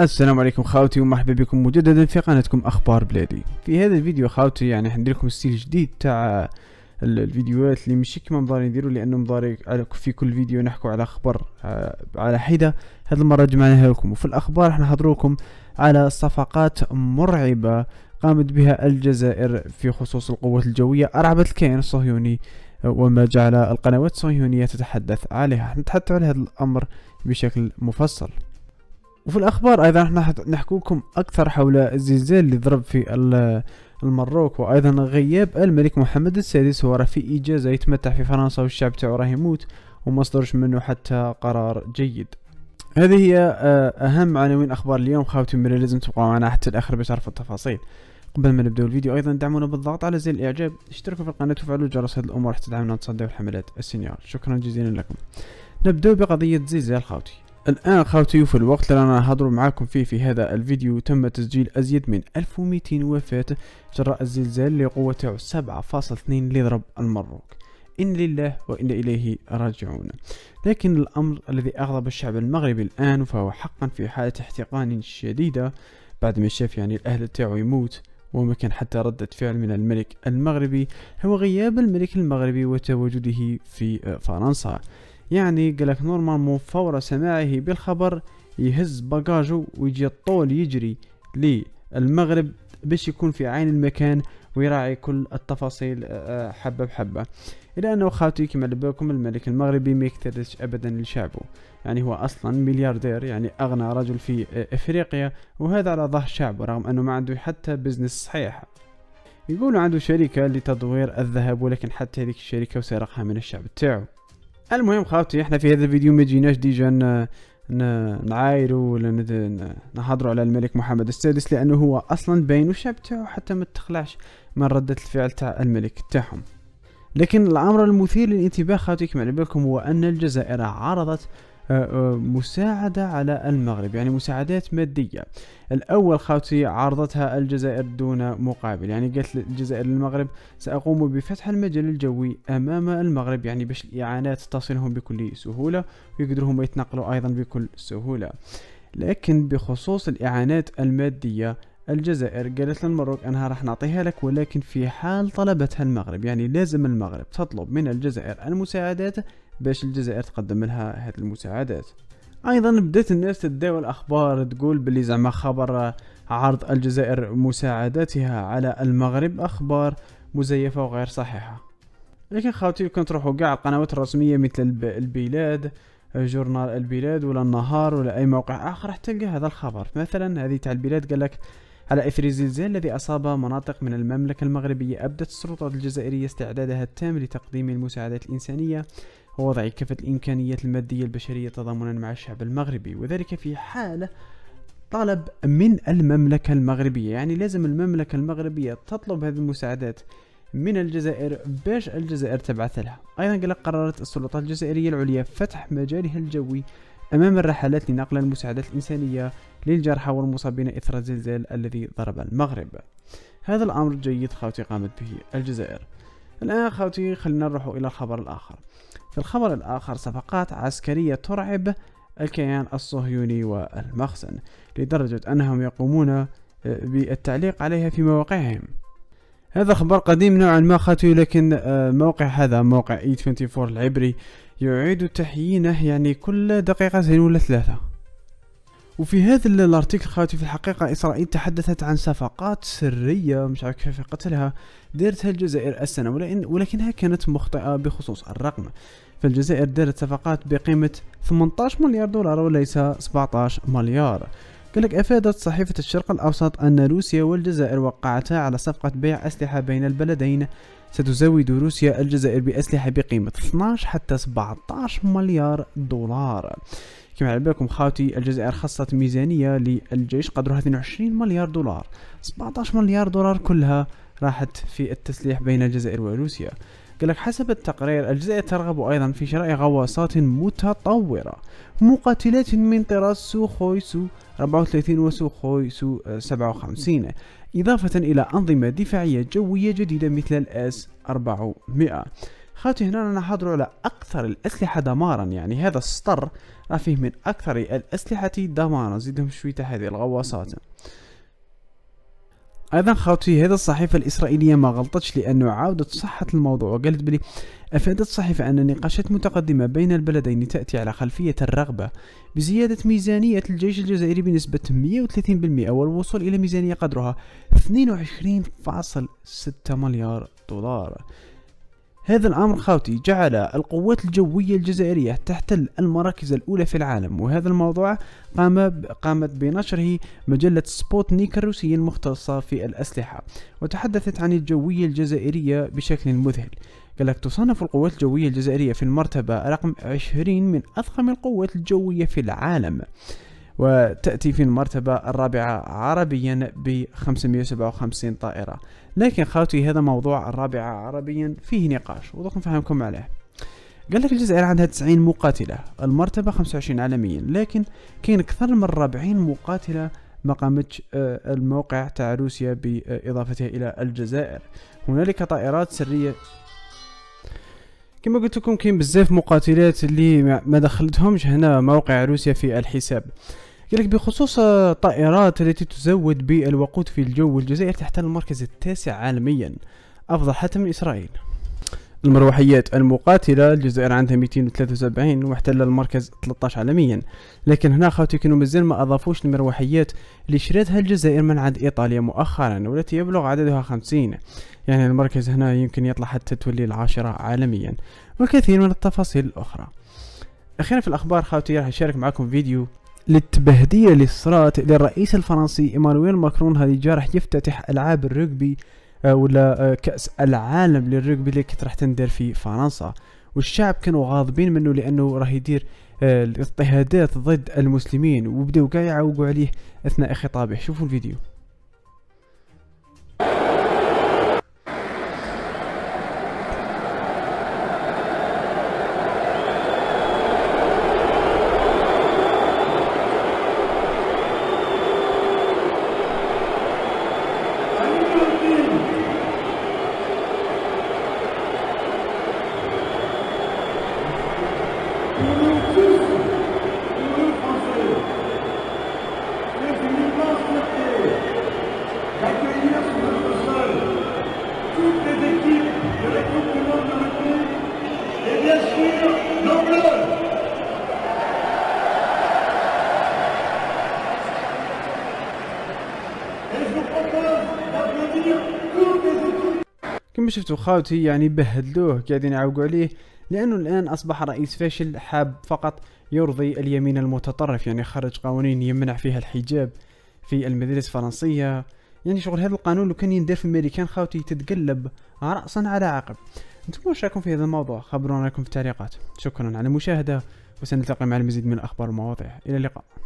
السلام عليكم خاوتي ومرحبا بكم مجددا في قناتكم اخبار بلادي في هذا الفيديو خاوتي يعني حندير لكم ستيل جديد تاع الفيديوهات اللي ماشي كيما مضاري نديرو لانه مضاري في كل فيديو نحكو على خبر آه، على حده هذه المره جمعناها لكم وفي الاخبار راح نهضروا لكم على صفقات مرعبه قامت بها الجزائر في خصوص القوات الجويه ارعبت الكيان الصهيوني آه، وما جعل القنوات الصهيونيه تتحدث عليها نتحدث على هذا الامر بشكل مفصل وفي الأخبار أيضا راح نحكوكم لكم أكثر حول الزلزال اللي ضرب في المروك وأيضا غياب الملك محمد السادس هو راه في إجازة يتمتع في فرنسا والشعب تاعو راه يموت وما صدرش منه حتى قرار جيد هذه هي آه، أهم عناوين أخبار اليوم خاوتي من لازم تبقوا معنا حتى الآخر باش تعرفوا التفاصيل قبل ما نبدأ الفيديو أيضا دعمونا بالضغط على زر الإعجاب اشتركوا في القناة وفعلوا جرس هذه الأمور حتى تدعمنا نتصدى الحملات السينيال شكرا جزيلا لكم نبدأ بقضية زلزال خاوتي الآن خاوتي في الوقت اللي أنا هضرب معاكم فيه في هذا الفيديو تم تسجيل أزيد من 1200 وفاة جراء الزلزال لقوة 7.2 اللي ضرب المروك إن لله وإن إليه راجعون لكن الأمر الذي أغضب الشعب المغربي الآن فهو حقا في حالة احتقان شديدة بعد ما شاف يعني الأهل تاعو يموت وما كان حتى ردة فعل من الملك المغربي هو غياب الملك المغربي وتواجده في فرنسا يعني قالك مو فور سماعه بالخبر يهز باجاجو ويجي الطول يجري للمغرب باش يكون في عين المكان ويراعي كل التفاصيل آه، آه، حبة بحبة إلى أنه خاوتي كما بالكم الملك المغربي ما يكترثش أبدا لشعبه يعني هو أصلا ملياردير يعني أغنى رجل في آه، إفريقيا وهذا على ظهر شعبه رغم أنه ما عنده حتى بزنس صحيح يقولوا عنده شركة لتدوير الذهب ولكن حتى هذيك الشركة وسرقها من الشعب تاعو المهم خاوتي احنا في هذا الفيديو ما جيناش ديجا نعايروا ولا نهضروا على الملك محمد السادس لانه هو اصلا باين وشاب تاعو حتى ما تخلعش من ردة الفعل تاع الملك تاعهم لكن الامر المثير للانتباه خاوتي كما على بالكم هو ان الجزائر عرضت آه، آه، مساعدة على المغرب يعني مساعدات مادية الأول خاوتي عرضتها الجزائر دون مقابل يعني قالت الجزائر للمغرب سأقوم بفتح المجال الجوي أمام المغرب يعني باش الإعانات تصلهم بكل سهولة ويقدروا هم يتنقلوا أيضا بكل سهولة لكن بخصوص الإعانات المادية الجزائر قالت للمروك انها راح نعطيها لك ولكن في حال طلبتها المغرب يعني لازم المغرب تطلب من الجزائر المساعدات باش الجزائر تقدم لها هذه المساعدات ايضا بدات الناس تداول الاخبار تقول بلي زعما خبر عرض الجزائر مساعداتها على المغرب اخبار مزيفه وغير صحيحه لكن خاوتي كنت تروحوا كاع القنوات الرسميه مثل البلاد جورنال البلاد ولا النهار ولا اي موقع اخر راح تلقى هذا الخبر مثلا هذه تاع البلاد قال لك على إثر الزلزال الذي أصاب مناطق من المملكة المغربية أبدت السلطات الجزائرية استعدادها التام لتقديم المساعدات الإنسانية ووضع كافة الإمكانيات المادية البشرية تضامنا مع الشعب المغربي وذلك في حالة طلب من المملكة المغربية يعني لازم المملكة المغربية تطلب هذه المساعدات من الجزائر باش الجزائر تبعث لها أيضا قررت السلطات الجزائرية العليا فتح مجالها الجوي أمام الرحلات لنقل المساعدات الإنسانية للجرحى والمصابين إثر الزلزال الذي ضرب المغرب هذا الأمر جيد خاوتي قامت به الجزائر الآن خاوتي خلينا نروح إلى الخبر الآخر في الخبر الآخر صفقات عسكرية ترعب الكيان الصهيوني والمخزن لدرجة أنهم يقومون آه، بالتعليق عليها في مواقعهم هذا خبر قديم نوعا ما خاتي لكن آه، موقع هذا موقع اي e 24 العبري يعيد تحيينه يعني كل دقيقتين ولا ثلاثة وفي هذا الارتيكل خاوتي في الحقيقة إسرائيل تحدثت عن صفقات سرية مش عارف كيف قتلها دارتها الجزائر السنة ولكنها كانت مخطئة بخصوص الرقم فالجزائر دارت صفقات بقيمة 18 مليار دولار وليس 17 مليار قالك أفادت صحيفة الشرق الأوسط أن روسيا والجزائر وقعتا على صفقة بيع أسلحة بين البلدين ستزود روسيا الجزائر بأسلحة بقيمة 12 حتى 17 مليار دولار كما على بالكم خاوتي الجزائر خصت ميزانية للجيش قدرها 22 مليار دولار 17 مليار دولار كلها راحت في التسليح بين الجزائر وروسيا قال لك حسب التقرير الجزائر ترغب أيضا في شراء غواصات متطورة مقاتلات من طراز سوخوي سو 34 وسوخوي سو 57 إضافة إلى أنظمة دفاعية جوية جديدة مثل الأس 400 خاوتي هنا رانا حاضر على اكثر الاسلحه دمارا يعني هذا السطر راه فيه من اكثر الاسلحه دمارا زيدهم شويه تاع هذه الغواصات ايضا خاوتي هذا الصحيفه الاسرائيليه ما غلطتش لانه عاودت صحه الموضوع وقالت بلي افادت الصحيفه ان نقاشات متقدمه بين البلدين تاتي على خلفيه الرغبه بزياده ميزانيه الجيش الجزائري بنسبه 130% والوصول الى ميزانيه قدرها 22.6 مليار دولار هذا الأمر خاوتي جعل القوات الجوية الجزائرية تحتل المراكز الأولى في العالم وهذا الموضوع قام قامت بنشره مجلة سبوتنيك الروسية المختصة في الأسلحة وتحدثت عن الجوية الجزائرية بشكل مذهل قالك تصنف القوات الجوية الجزائرية في المرتبة رقم 20 من أضخم القوات الجوية في العالم وتأتي في المرتبة الرابعة عربيا ب 557 طائرة لكن خاوتي هذا موضوع الرابعة عربيا فيه نقاش ودوك نفهمكم عليه قال لك الجزائر عندها 90 مقاتلة المرتبة 25 عالميا لكن كاين أكثر من 40 مقاتلة ما قامتش آه، الموقع تاع روسيا بإضافتها إلى الجزائر هنالك طائرات سرية كما قلت لكم كاين بزاف مقاتلات اللي ما دخلتهمش هنا موقع روسيا في الحساب يلك بخصوص الطائرات التي تزود بالوقود في الجو الجزائر تحتل المركز التاسع عالميا حتى من إسرائيل المروحيات المقاتلة الجزائر عندها 273 واحتل المركز 13 عالميا لكن هنا خاوتي كانوا مازال ما أضافوش المروحيات اللي شرتها الجزائر من عند إيطاليا مؤخرا والتي يبلغ عددها 50 يعني المركز هنا يمكن يطلع حتى تولي العاشرة عالميا وكثير من التفاصيل الأخرى أخيرا في الأخبار خاوتي راح أشارك معكم فيديو للتبهدية اللي صارت للرئيس الفرنسي ايمانويل ماكرون هذه راح يفتتح العاب الرجبي آه، ولا آه، كاس العالم للرجبي اللي كانت راح تندر في فرنسا والشعب كانوا غاضبين منه لانه راح يدير آه، الاضطهادات ضد المسلمين وبداو كاع يعوقوا عليه اثناء خطابه شوفوا الفيديو كما شفتوا خاوتي يعني بهدلوه قاعدين يعوقوا عليه لأنه الآن أصبح رئيس فاشل حاب فقط يرضي اليمين المتطرف يعني خرج قوانين يمنع فيها الحجاب في المدارس الفرنسية يعني شغل هذا القانون لو كان يندار في الميريكان خاوتي تتقلب رأسا على عقب انتم واش رايكم في هذا الموضوع خبرونا رايكم في التعليقات شكرا على المشاهدة وسنلتقي مع المزيد من الأخبار والمواضيع إلى اللقاء